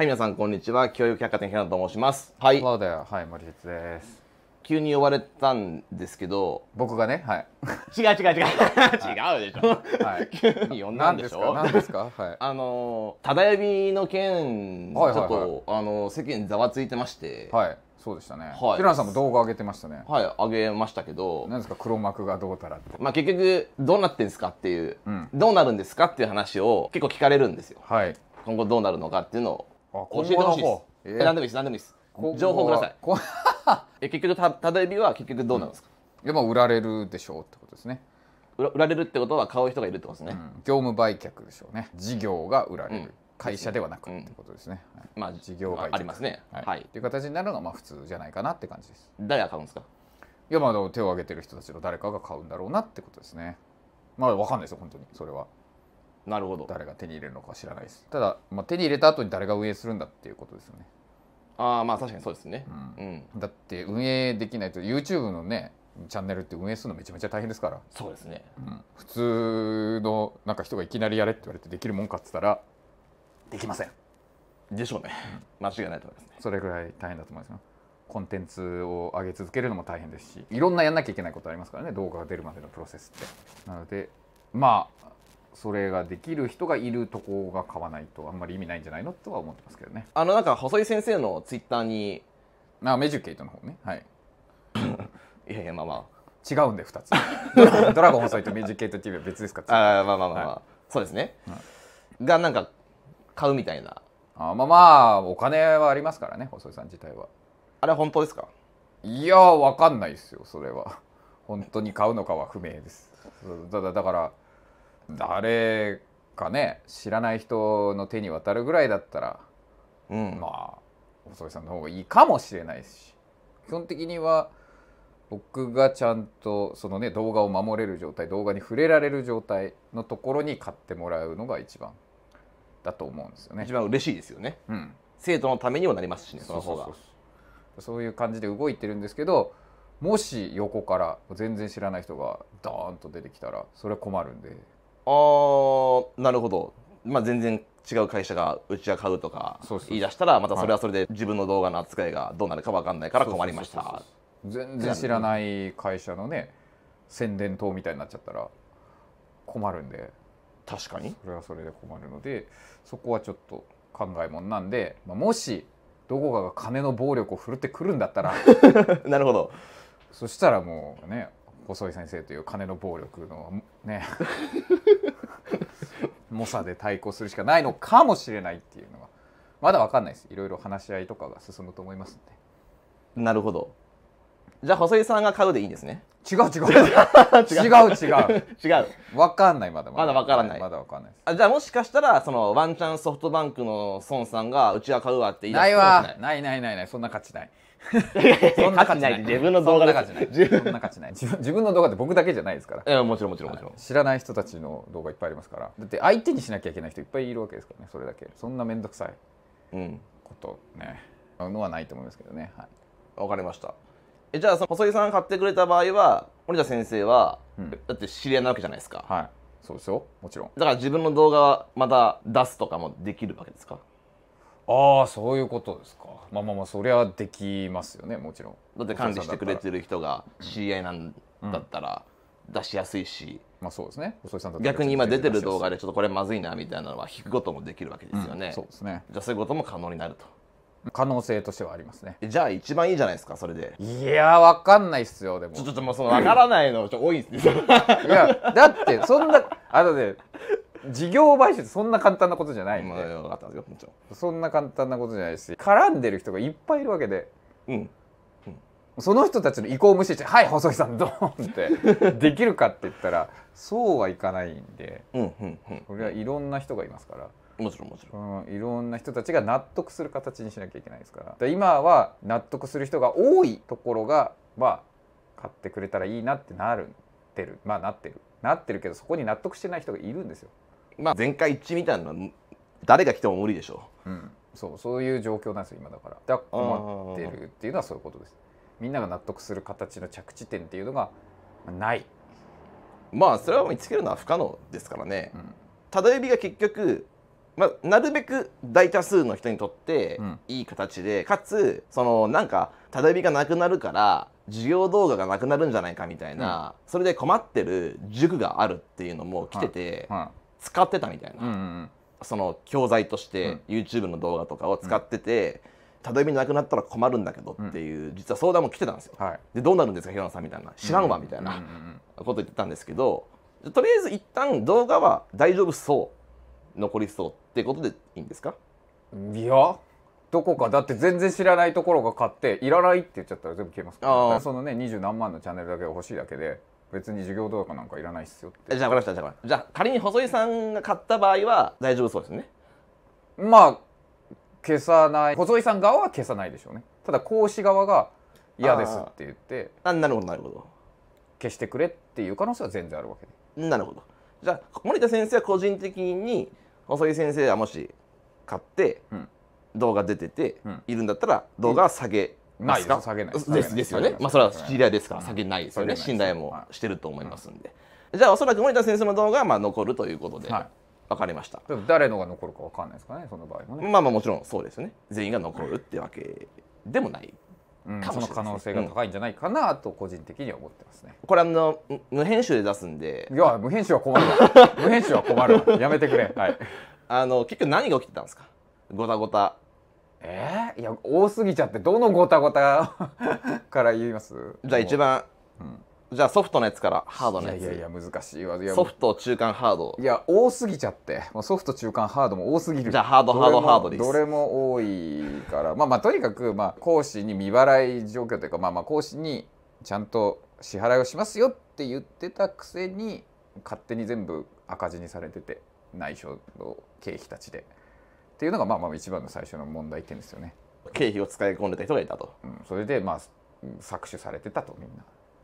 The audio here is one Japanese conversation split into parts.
はい、皆さん、こんにちは。教育百貨店平野と申します。はい。そうだよ。はい、森節です。急に呼ばれたんですけど。僕がね、はい。違う違う違う。違うでしょ。はい。急に呼んだんでしょ。何ですか。はい。あの、ただ呼びの件、ちょっと、あの、世間ざわついてまして。はい。そうでしたね、はい、平野さんも動画上げてましたねはい上げましたけど何ですか黒幕がどうたらってまあ結局どうなってんですかっていう、うん、どうなるんですかっていう話を結構聞かれるんですよはい今後どうなるのかっていうの教えてほしいです、え何でもいいです何でもいいです情報ください え結局たただエビは結局どうなんですか、うん、いやまあ売られるでしょうってことですね売られるってことは買う人がいるってことですね、うん、業務売却でしょうね事業が売られる、うん、会社ではなくってことですね、はい、まあ事業売却ありますねはい、はい、っていう形になるのがまあ普通じゃないかなって感じです誰が買うんですかいやまあ手を挙げてる人たちの誰かが買うんだろうなってことですねまあわかんないですよ本当にそれはなるほど誰が手に入れるのか知らないですただ、まあ、手に入れた後に誰が運営するんだっていうことですよねああまあ確かにそうですね、うん、うん、だって運営できないと YouTube のねチャンネルって運営するのめちゃめちゃ大変ですからそうですね、うん、普通のなんか人がいきなりやれって言われてできるもんかっつったらできませんでしょうね、うん、間違いないと思います、ね、それぐらい大変だと思いますよコンテンツを上げ続けるのも大変ですしいろんなやんなきゃいけないことありますからね動画が出るまでのプロセスってなのでまあそれができる人がいるとこが買わないとあんまり意味ないんじゃないのとは思ってますけどねあのなんか細井先生のツイッターにあメジュケイトの方ねはい いやいやまあまあ違うんで2つドラゴン細井とメジュケイト TV は別ですか ああまあまあまあ、まあはい、そうですね、うん、がなんか買うみたいなあまあまあお金はありますからね細井さん自体はあれは本当ですかいやわかんないですよそれは本当に買うのかは不明ですだだだから誰かね知らない人の手に渡るぐらいだったら、うん、まあ細井さんの方がいいかもしれないし基本的には僕がちゃんとそのね動画を守れる状態動画に触れられる状態のところに買ってもらうのが一番だと思うんですよね一番嬉しいですよね、うん、生徒のためにもなりますしねその方がそういう感じで動いてるんですけどもし横から全然知らない人がドーンと出てきたらそれは困るんで。あなるほど、まあ、全然違う会社がうちは買うとか言い出したらまたそれはそれで自分の動画の扱いがどうなるか分かんないから困りました全然知らない会社のね宣伝塔みたいになっちゃったら困るんで確かにそれはそれで困るのでそこはちょっと考えもんなんで、まあ、もしどこかが金の暴力を振るってくるんだったら なるほどそしたらもうね細井先生という金の暴力のね 猛者で対抗するしかないのかもしれないっていうのはまだ分かんないですいろいろ話し合いとかが進むと思いますんでなるほどじゃあ細井さんが買うでいいんですね違う違う 違う違う違う分 かんないまだまだ分からないまだ分かんないあじゃあもしかしたらそのワンチャンソフトバンクの孫さんがうちは買うわって言い出すないないないないないそんな価値ない価値ない自分の動画自分の動画って僕だけじゃないですからもちろんもちろんもちろん知らない人たちの動画いっぱいありますからだって相手にしなきゃいけない人いっぱいいるわけですからねそれだけそんな面倒くさいことねのはないと思いますけどねわかりましたえじゃあその細井さん買ってくれた場合は森田先生は、だって知り合いなわけじゃないですかはいそうですよもちろんだから自分の動画また出すとかもできるわけですかああそういうことですかまあまあまあそりゃできますよねもちろんだって管理してくれてる人が知り合いなんだったら出しやすいし、まあそうですね細井さん逆に今出てる動画でちょっとこれまずいなみたいなのは引くこともできるわけですよね、うん、そうですねじゃあそういうことも可能になると可能性としてはありますねじゃあ一番いいじゃないですかそれでいやわかんないっすよでもちょっともうそのわからないのちょ多いっすねいやだってそんなあとで事業買収ってそんな簡単なことじゃないんで、まあ、かったよもちろんそんな簡単なことじゃないし絡んでる人がいっぱいいるわけで、うん、うん、その人たちの意向を無視して「はい細井さんドーン!」って できるかって言ったらそうはいかないんで、うんうんうん、それはいろんな人がいますから。もちろんもちろん、うん、いろんな人たちが納得する形にしなきゃいけないですから今は納得する人が多いところがまあ買ってくれたらいいなってなるってるまあなってるなってるけどそこに納得してない人がいるんですよまあ、全会一致みたいなのは誰が来ても無理でしょう、うん、そうそういう状況なんですよ今だからだから困ってるっていうのはそういうことですみんなが納得する形の着地点っていうのがないまあそれは見つけるのは不可能ですからね、うん、ただ指が結局まあ、なるべく大多数の人にとっていい形で、うん、かつそのなんかただ指がなくなるから授業動画がなくなるんじゃないかみたいな、うん、それで困ってる塾があるっていうのも来てて、はいは使ってたみたいな、うんうん、その教材として YouTube の動画とかを使ってて、たどみなくなったら困るんだけどっていう、実は相談も来てたんですよ。はい、でどうなるんですか平野さんみたいな知らんわみたいなこと言ってたんですけどとりあえず一旦動画は大丈夫そう残りそうってことでいいんですかいやどこかだって全然知らないところが買っていらないって言っちゃったら全部消えますからそのね二十何万のチャンネルだけが欲しいだけで別に授業動画なんかいらないっすよってじゃあ分かりましたじゃあじゃあ仮に細井さんが買った場合は大丈夫そうですねまあ消さない細井さん側は消さないでしょうねただ講師側が嫌ですって言ってあなるほどなるほど消してくれっていう可能性は全然あるわけでなるほどじゃあ森田先生は個人的に細井先生はもし買って、動画出てて、いるんだったら動画は下げないです下ないですですよねまあそれは知り合いですから下げないですよね信頼もしてると思いますんで、じゃあおそらく森田先生の動画はまあ残るということで、は分かりました誰のが残るか分かんないですかねその場合もねまあまあもちろんそうですね全員が残るってわけでもないその可能性が高いんじゃないかなと個人的には思ってますね。これあの無編集で出すんで。いや無編集は困る無編集は困るやめてくれ。はい。あの結局何が起きてたんですか。ごたごたえー、いや多すぎちゃってどのごたごた から言いますじゃあ一番、うん、じゃあソフトのやつからハードのやついやいや難しいわソフト中間ハードいや多すぎちゃってもうソフト中間ハードも多すぎるじゃあハードハードハードですどれも多いからまあまあとにかく、まあ、講師に未払い状況というかまあまあ講師にちゃんと支払いをしますよって言ってたくせに勝手に全部赤字にされてて内緒の経費たちで。っていうのがまあまあ一番の最初の問題点ですよね。経費を使い込んでた人がいたと、うん、それでまあ搾取されてたとみん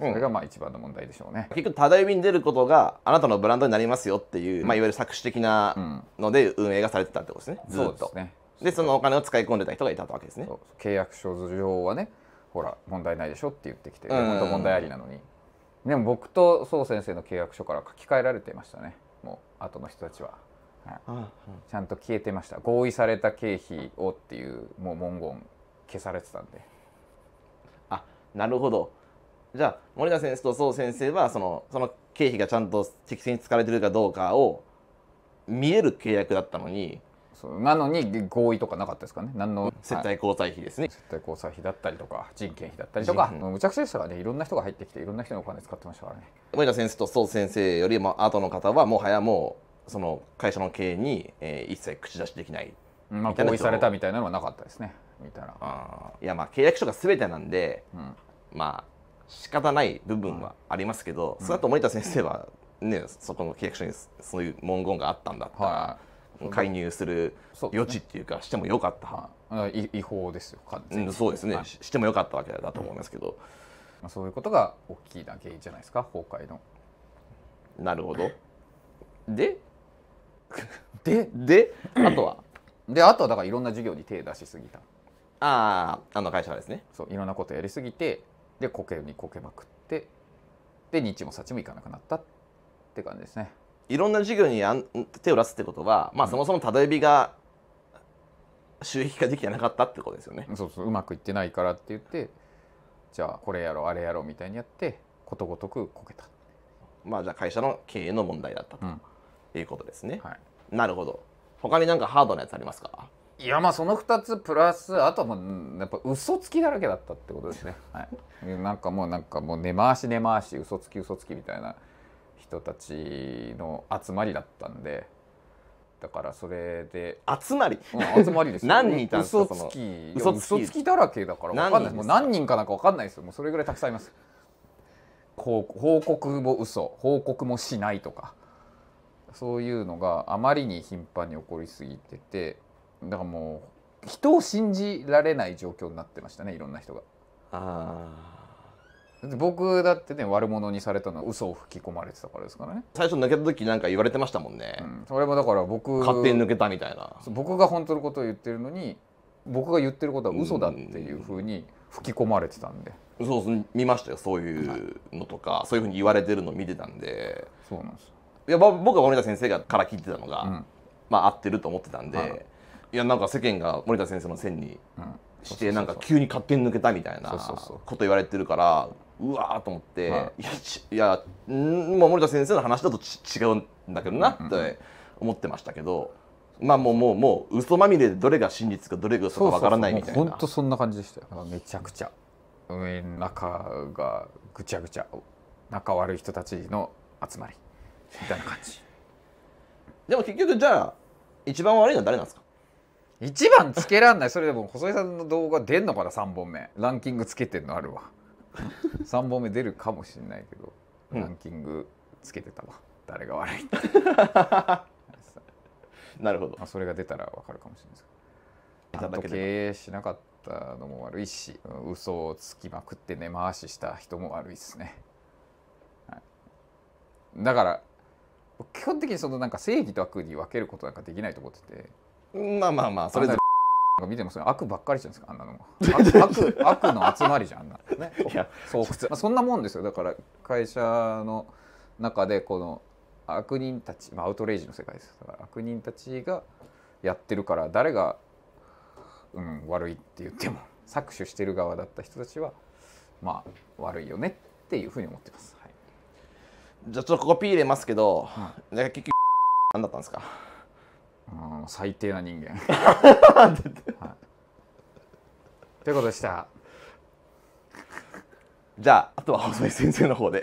なそれがまあ一番の問題でしょうね、うん、結局ただいびに出ることがあなたのブランドになりますよっていう、まあ、いわゆる搾取的なので運営がされてたってことですね、ずっとそうですねでそのお金を使い込んでた人がいたわけですね契約書上はねほら問題ないでしょって言ってきて本当問題ありなのに、でも僕と宋先生の契約書から書き換えられていましたねもう後の人たちはちゃんと消えてました合意された経費をっていうもう文言消されてたんであなるほどじゃあ森田先生と宋先生はそのその経費がちゃんと適正に使われてるかどうかを見える契約だったのになのに合意とかなかったですかね何の接待交際費ですね、はい、接待交際費だったりとか人件費だったりとかむちゃくちゃでしたからねいろんな人が入ってきていろんな人のお金使ってましたからね森田先生と宋先生よりも後の方はもはやもうその会社の経営に、えー、一切口出しできないまあ、合意されたみたいなのはなかったですねみたいないやまあ契約書が全てなんで、うん、まあ仕方ない部分はありますけど、うん、それだと森田先生はねそこの契約書にそういう文言があったんだったら、はい、介入する余地っていうかしてもよかった、はい、違法ですよ完全に、うん、そうですね、はい、してもよかったわけだと思いますけど、まあ、そういうことが大きな原因じゃないですか崩壊のなるほどで でであとはであとはだからいろんな授業に手出しすぎたあああの会社はですねそういろんなことやりすぎてでこけにこけまくってで日も幸もいかなくなったって感じですねいろんな授業にあん手を出すってことは、まあ、そもそもたどえびが収益化できてなかったってことですよね、そうそううまくいってないからって言ってじゃあこれやろうあれやろうみたいにやってことごとくこけたまあじゃあ会社の経営の問題だったと、うんいうことですね、はい、なるほど他になんかハードなやつありますかいやまあその2つプラスあともやっぱ嘘つきだらけだったってことですね、はい、なんかもうなんかもう根回し根回し嘘つき嘘つきみたいな人たちの集まりだったんでだからそれで集まり、うん、集まりです 何人いたんですか嘘つき嘘つきだらけだから分かんないもう何人かなんか分かんないですよもうそれぐらいたくさんいます報告も嘘報告もしないとかそういうのがあまりに頻繁に起こりすぎててだからもう人を信じられない状況になってましたねいろんな人が。あ僕だってね悪者にされたのは嘘を吹き込まれてたからですからね最初抜けた時なんか言われてましたもんね、うん、それもだから僕勝手に抜けたみたいな僕が本当のことを言ってるのに僕が言ってることは嘘だっていうふうに吹き込まれてたんで、そう見ましたよそういうのとか、はい、そういうふうに言われてるのを見てたんでそうなんですいや僕は森田先生がから聞いてたのが、うん、まあ合ってると思ってたんで、はい、いやなんか世間が森田先生の線にしてなんか急に勝手に抜けたみたいなこと言われてるからうわと思って、はい、いやいや森田先生の話だと違うんだけどなって思ってましたけど。まあもうもうもう嘘まみれでどれが真実かどれが嘘かわからないみたいな。本当そんな感じでしたよ。めちゃくちゃ中がぐちゃぐちゃ仲悪い人たちの集まり。みたいな感じでも結局じゃあ一番悪いのは誰なんですか一番つけらんないそれでも細井さんの動画出んのかな3本目ランキングつけてんのあるわ3本目出るかもしんないけど、うん、ランキングつけてたわ誰が悪いって なるほど、まあ、それが出たらわかるかもしれないですけどちゃんと経営しなかったのも悪いし嘘をつきまくって根回しした人も悪いですね、はい、だから基本的にそのなんか正義と悪に分けることなんかできないと思っててまあまあまあそれぞ見てもそれ悪ばっかりじゃないですかあんなの悪悪の集まりじゃんあんなね巣窟、まあ、そんなもんですよだから会社の中でこの悪人たち、まあ、アウトレイジの世界ですだから悪人たちがやってるから誰が、うん、悪いって言っても搾取してる側だった人たちはまあ悪いよねっていうふうに思ってます。じゃあちょっとここピー入れますけど、うん、結局何だったんですかうん最低な人間 はい、ということでしたじゃああとは細井先生の方で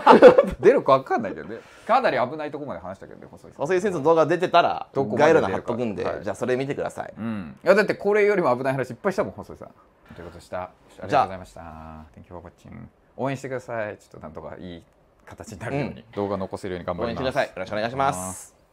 出るか分かんないけどねかなり危ないとこまで話したけどね細井細井先生の動画出てたらイ要が貼っとくんで、はい、じゃあそれ見てください、うん、いやだってこれよりも危ない話いっぱいしたもん細井さんということでしたありがとうございました Thank you for watching 応援してくださいちょっとなんとかいい形になるように、動画残せるように頑張ります。よろしくお願いします。